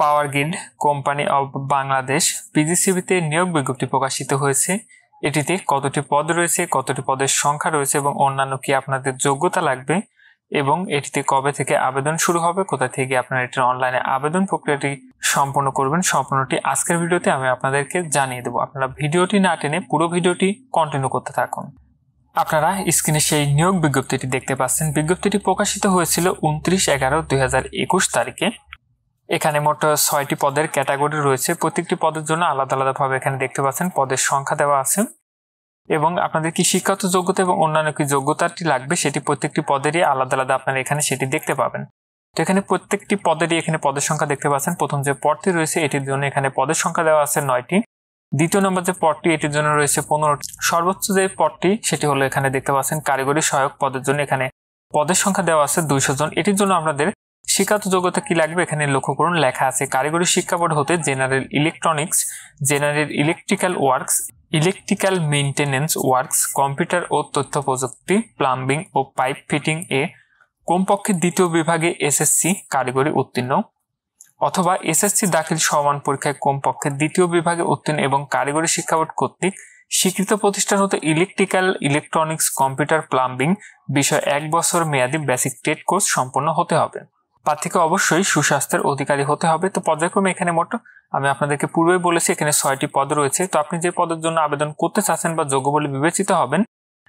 power grid company of Bangladesh পিজিসিবিতে নিয়োগ বিজ্ঞপ্তি প্রকাশিত হয়েছে এটিতে কতটি পদ রয়েছে কতটি পদের সংখ্যা রয়েছে এবং অন্যান্য কি আপনাদের যোগ্যতা লাগবে এবং এটিতে কবে থেকে আবেদন শুরু হবে কোথা থেকে আপনারা এটির অনলাইনে আবেদন প্রক্রিয়াটি সম্পন্ন করবেন সম্পূর্ণটি আজকের ভিডিওতে আমি আপনাদেরকে জানিয়ে দেবো আপনারা ভিডিওটি না টেনে পুরো ভিডিওটি কন্টিনিউ করতে থাকুন আপনারা স্ক্রিনে সেই নিয়োগ বিজ্ঞপ্তিটি দেখতে পাচ্ছেন বিজ্ঞপ্তিটি প্রকাশিত হয়েছিল উনত্রিশ এগারো দুই তারিখে এখানে মোট ছয়টি পদের ক্যাটাগরি রয়েছে প্রত্যেকটি পদের জন্য আলাদা আলাদাভাবে এখানে দেখতে পাচ্ছেন পদের সংখ্যা দেওয়া আছে এবং আপনাদের কি শিক্ষাগত যোগ্যতা এবং অন্যান্য কি যোগ্যতাটি লাগবে সেটি প্রত্যেকটি পদেরই আলাদা আলাদা আপনারা এখানে সেটি দেখতে পাবেন তো এখানে প্রত্যেকটি পদেরই এখানে পদের সংখ্যা দেখতে পাচ্ছেন প্রথম যে পদটি রয়েছে এটির জন্য এখানে পদের সংখ্যা দেওয়া আছে নয়টি দ্বিতীয় নম্বর যে পদটি এটির জন্য রয়েছে পনেরোটি সর্বোচ্চ যে পদটি সেটি হলো এখানে দেখতে পাচ্ছেন কারিগরি সহায়ক পদের জন্য এখানে পদের সংখ্যা দেওয়া আছে দুইশো জন এটির জন্য আপনাদের শিক্ষাগত যোগ্যতা কি লাগবে এখানে লক্ষ্য করুন লেখা আছে কারিগরি শিক্ষা বোর্ড হতে general electronics general electrical works electrical maintenance works computer ও তথ্য প্রযুক্তি প্লাম্বিং ও পাইপ ফিটিং এ কমপক্ষে দ্বিতীয় বিভাগে এসএসসি কারিগরি উত্তীর্ণ অথবা এসএসসি দাখিল সমান পরীক্ষায় কমপক্ষে দ্বিতীয় বিভাগে উত্তীর্ণ এবং কারিগরি শিক্ষা বোর্ড কর্তৃক স্বীকৃত প্রতিষ্ঠান হতে ইলেকট্রিক্যাল ইলেকট্রনিক্স কম্পিউটার প্লাম্বিং বিষয় এক বছর মেয়াদী বেসিক টেট কোর্স সম্পন্ন হতে হবে প্রার্থীকে অবশ্যই সুস্বাস্থ্যের অধিকারী হতে হবে তো পর্যায়ক্রমে এখানে মোট আমি আপনাদেরকে পূর্বেই বলেছি এখানে ছয়টি পদ রয়েছে তো আপনি যে পদের জন্য আবেদন করতে চাচ্ছেন বা যোগ্য বলে বিবেচিত হবেন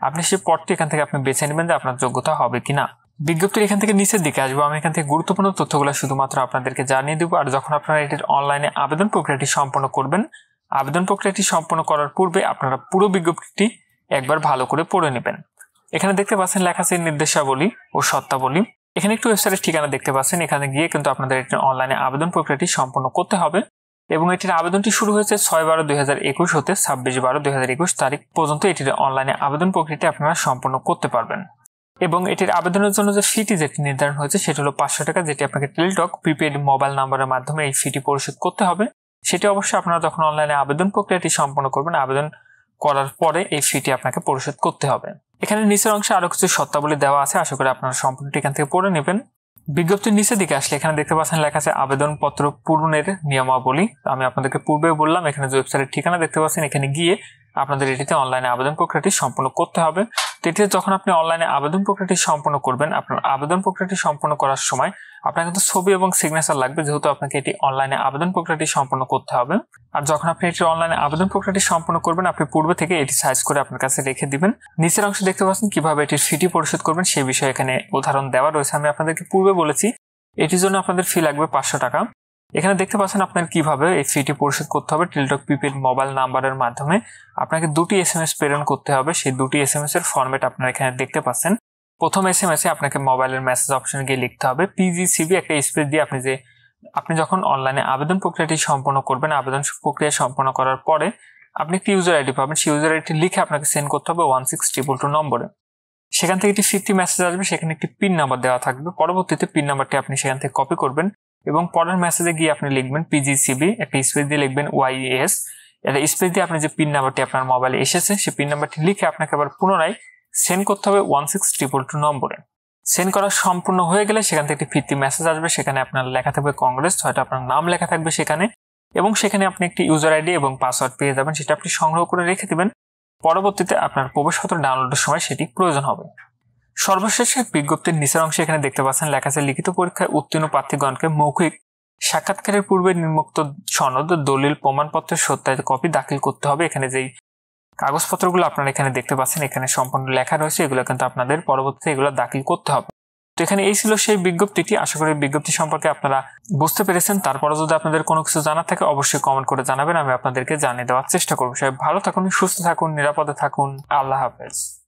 আপনি সেই পদটি এখান থেকে আপনি বেছে নেবেন যে আপনার যোগ্যতা হবে কিনা বিজ্ঞপ্তির এখান থেকে নিচের দিকে আসবো আমি এখান থেকে গুরুত্বপূর্ণ তথ্যগুলো শুধুমাত্র আপনাদেরকে জানিয়ে দেবো আর যখন আপনারা এটির অনলাইনে আবেদন প্রক্রিয়াটি সম্পন্ন করবেন আবেদন প্রক্রিয়াটি সম্পন্ন করার পূর্বে আপনারা পুরো বিজ্ঞপ্তিটি একবার ভালো করে পড়ে নেবেন এখানে দেখতে পাচ্ছেন লেখা আছে নির্দেশাবলী ও সত্তাবলী এখানে একটু ওয়েবসাইটের ঠিকানা দেখতে পাচ্ছেন এখানে গিয়ে কিন্তু আপনাদের একটি অনলাইনে আবেদন প্রক্রিয়াটি সম্পন্ন করতে হবে এবং এটির আবেদনটি শুরু হয়েছে ছয় বারো দুই হতে ছাব্বিশ বারো দুই তারিখ পর্যন্ত এটির অনলাইনে আবেদন প্রক্রিয়াটি আপনারা সম্পন্ন করতে পারবেন এবং এটির আবেদনের জন্য যে ফিটি যেটি নির্ধারণ হয়েছে সেটি হলো পাঁচশো টাকা যেটি আপনাকে টেলিটক প্রিপেড মোবাইল নাম্বারের মাধ্যমে এই ফিটি পরিশোধ করতে হবে সেটি অবশ্যই আপনারা যখন অনলাইনে আবেদন প্রক্রিয়াটি সম্পন্ন করবেন আবেদন করার পরে এই ফিটি আপনাকে পরিশোধ করতে হবে এখানে নিচের অংশে আরো কিছু শর্তাবলী দেওয়া আছে আশা করি আপনারা সম্পূর্ণটি এখান থেকে পড়ে নেবেন বিজ্ঞপ্তির নিচের দিকে আসলে এখানে দেখতে পাচ্ছেন লেখা আছে আবেদনপত্র পূরণের নিয়মাবলী আমি আপনাদেরকে পূর্বে বললাম এখানে ওয়েবসাইটের ঠিকানা দেখতে পাচ্ছেন এখানে গিয়ে আপনাদের এটিতে অনলাইনে আবেদন প্রক্রিয়াটি সম্পূর্ণ করতে হবে তৃতীয় যখন আপনি অনলাইনে আবেদন প্রক্রিয়াটি সম্পন্ন করবেন আপনার আবেদন প্রক্রিয়াটি সম্পন্ন করার সময় আপনার কিন্তু ছবি এবং সিগনেচার লাগবে যেহেতু আপনাকে এটি অনলাইনে আবেদন প্রক্রিয়াটি সম্পন্ন করতে হবে আর যখন আপনি এটি অনলাইনে আবেদন প্রক্রিয়াটি সম্পন্ন করবেন আপনি পূর্বে থেকে এটি সাইজ করে আপনার কাছে রেখে দিবেন নিচের অংশে দেখতে পাচ্ছেন কিভাবে এটির ফিটি পরিশোধ করবেন সেই বিষয়ে এখানে উদাহরণ দেওয়া রয়েছে আমি আপনাদেরকে পূর্বে বলেছি এটির জন্য আপনাদের ফি লাগবে পাঁচশো টাকা এখানে দেখতে পাচ্ছেন আপনার কিভাবে এই ফিটি পরিশোধ করতে হবে টেলিটক পিপের মোবাইল নাম্বারের মাধ্যমে আপনাকে দুটি এস এম এস প্রেরণ করতে হবে সেই দুটি এস এম এস এর ফর্মেট আপনারা এখানে দেখতে পাচ্ছেন প্রথম এস এম এস এ আপনাকে মোবাইলের মেসেজ অপশন গিয়ে লিখতে হবে পিজিসিবি একটা স্পেস দিয়ে আপনি যে আপনি যখন অনলাইনে আবেদন প্রক্রিয়াটি সম্পন্ন করবেন আবেদন প্রক্রিয়া সম্পন্ন করার পরে আপনি একটি ইউজার আইডি পাবেন সেই ইউজার আইডি লিখে আপনাকে সেন্ড করতে হবে ওয়ান সিক্স ট্রিপল টু নম্বরে সেখান থেকে একটি ফিফটি মেসেজ আসবে সেখানে একটি পিন নাম্বার দেওয়া থাকবে পরবর্তীতে পিন নাম্বারটি আপনি সেখান থেকে কপি করবেন এবং পরের মেসেজে গিয়ে আপনি লিখবেন পিজিসিবি একটা স্পেস দিয়ে লিখবেন ওয়াই এস এটা স্পেস দিয়ে আপনি যে পিন নাম্বারটি আপনার মোবাইলে এসেছে সেই পিন নাম্বারটি লিখে আপনাকে আবার পুনরায় সেন্ড করতে হবে ওয়ান সিক্স ট্রিপল টু নম্বরে সেন্ড করা সম্পূর্ণ হয়ে গেলে সেখান থেকে একটি ফিরতি মেসেজ আসবে সেখানে আপনার লেখা থাকবে কংগ্রেস হয়তো আপনার নাম লেখা থাকবে সেখানে এবং সেখানে আপনি একটি ইউজার আইডি এবং পাসওয়ার্ড পেয়ে যাবেন সেটা আপনি সংগ্রহ করে রেখে দেবেন পরবর্তীতে আপনার প্রবেশপত্র ডাউনলোডের সময় সেটি প্রয়োজন হবে সর্বশেষে বিজ্ঞপ্তির নিচের অংশে এখানে দেখতে পাচ্ছেন লেখা আছে লিখিত পরীক্ষায় উত্তীর্ণ প্রার্থীগণকে মৌখিক সাক্ষাৎকারের পূর্বে নিম্মুক্ত সনদ দলিল প্রমাণপত্রের সত্যায়িত কপি দাখিল করতে হবে এখানে যেই কাগজপত্রগুলো আপনারা এখানে দেখতে পাচ্ছেন এখানে সম্পূর্ণ লেখা রয়েছে এগুলো কিন্তু আপনাদের পরবর্তীতে এগুলো দাখিল করতে হবে তো এখানে এই ছিল সেই বিজ্ঞপ্তিটি আশা করি বিজ্ঞপ্তি সম্পর্কে আপনারা বুঝতে পেরেছেন তারপরে যদি আপনাদের কোনো কিছু জানার থাকে অবশ্যই কমেন্ট করে জানাবেন আমি আপনাদেরকে জানিয়ে দেওয়ার চেষ্টা করবো সবাই ভালো থাকুন সুস্থ থাকুন নিরাপদে থাকুন আল্লাহ হাফেজ